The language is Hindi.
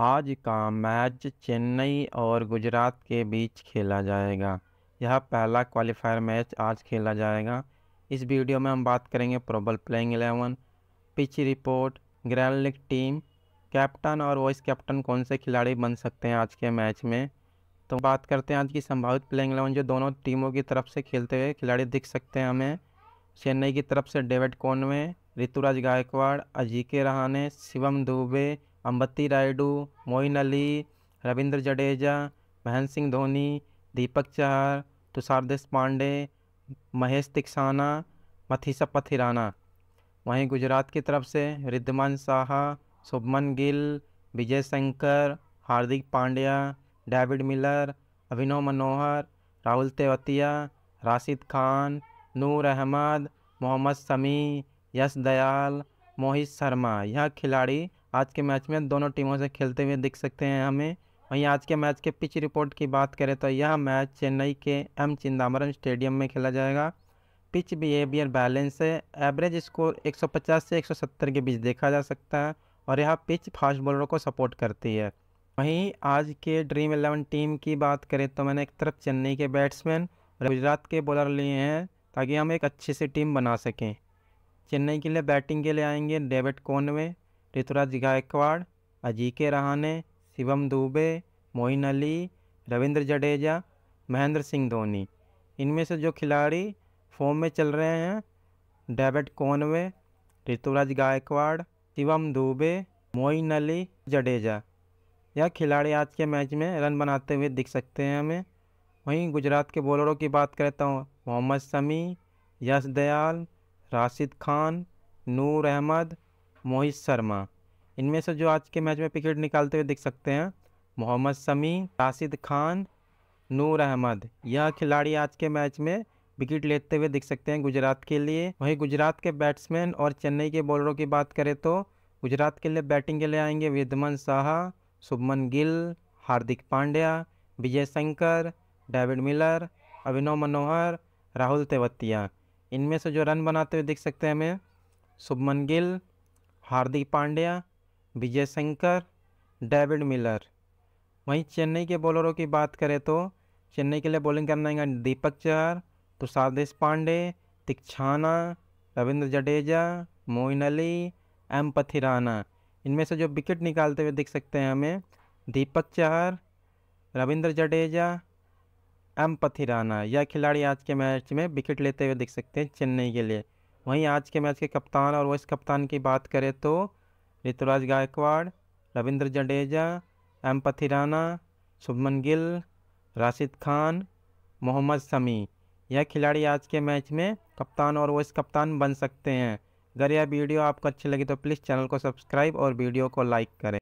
आज का मैच चेन्नई और गुजरात के बीच खेला जाएगा यह पहला क्वालिफायर मैच आज खेला जाएगा इस वीडियो में हम बात करेंगे probable playing eleven pitch report grand league team captain और वाइस कैप्टन कौन से खिलाड़ी बन सकते हैं आज के मैच में तो बात करते हैं आज की संभावित प्लेइंग एलेवन जो दोनों टीमों की तरफ से खेलते हुए खिलाड़ी दिख सकते हैं हमें चेन्नई की तरफ से David Conway Ruturaj Gaikwad Ajinkya Rahane Shivam Dube Ambati Rayudu Moeen Ali Ravindra Jadeja Mahendra Singh Dhoni Deepak Chahar Tushar Deshpande Mahesh तिक्साना Matheesha Pathirana वहीं गुजरात की तरफ से रिद्धमान साहा शुभमन गिल विजय शंकर हार्दिक पांड्या डेविड मिलर अभिनव मनोहर राहुल तेवतिया राशिद खान नूर अहमद मोहम्मद समी यश दयाल मोहित शर्मा यह खिलाड़ी आज के मैच में दोनों टीमों से खेलते हुए दिख सकते हैं हमें वहीं आज के मैच के पिच रिपोर्ट की बात करें तो यह मैच चेन्नई के एम चिंदामरम स्टेडियम में खेला जाएगा पिच बिहेवियर बैलेंस है एवरेज स्कोर 150 से 170 के बीच देखा जा सकता है और यह पिच फास्ट बॉलरों को सपोर्ट करती है वहीं आज के ड्रीम एलेवन टीम की बात करें तो मैंने एक तरफ चेन्नई के बैट्समैन और गुजरात के बॉलर लिए हैं ताकि हम एक अच्छी सी टीम बना सकें चेन्नई के लिए बैटिंग के लिए आएंगे डेविड कॉनवे ऋतुराज गायकवाड़ अजीके रहाने शिवम दुबे मोइन अली रविंद्र जडेजा महेंद्र सिंह धोनी इनमें से जो खिलाड़ी फॉर्म में चल रहे हैं डेविड कॉनवे ऋतुराज गायकवाड़ शिवम दुबे मोइन अली जडेजा यह खिलाड़ी आज के मैच में रन बनाते हुए दिख सकते हैं हमें वहीं गुजरात के बॉलरों की बात करता तो हूँ मोहम्मद शमी यश दयाल राशिद खान नूर अहमद मोहित शर्मा इनमें से जो आज के मैच में विकेट निकालते हुए दिख सकते हैं मोहम्मद शमी राशिद खान नूर अहमद यह खिलाड़ी आज के मैच में विकेट लेते हुए दिख सकते हैं गुजरात के लिए वहीं गुजरात के बैट्समैन और चेन्नई के बॉलरों की बात करें तो गुजरात के लिए बैटिंग के लिए आएंगे विद्यमन साहा शुभमन गिल हार्दिक पांड्या विजय शंकर डेविड मिलर अभिनव मनोहर राहुल तेवतिया इनमें से जो रन बनाते हुए दिख सकते हैं हमें शुभमन गिल हार्दिक पांड्या विजय शंकर डेविड मिलर वहीं चेन्नई के बॉलरों की बात करें तो चेन्नई के लिए बॉलिंग करने आएंगे दीपक चहर तुषार देश पांडे तिक्षाना रविंद्र जडेजा मोइन अली एम पथिराना इनमें से जो विकेट निकालते हुए दिख सकते हैं हमें दीपक चहर रविंद्र जडेजा एम पथिराना यह खिलाड़ी आज के मैच में विकेट लेते हुए दिख सकते हैं चेन्नई के लिए वहीं आज के मैच के कप्तान और वाइस कप्तान की बात करें तो ऋतुराज गायकवाड़ रविंद्र जडेजा एम पथिराना शुभमन गिल राशिद खान मोहम्मद शमी यह खिलाड़ी आज के मैच में कप्तान और वाइस कप्तान बन सकते हैं अगर यह वीडियो आपको अच्छी लगी तो प्लीज़ चैनल को सब्सक्राइब और वीडियो को लाइक करें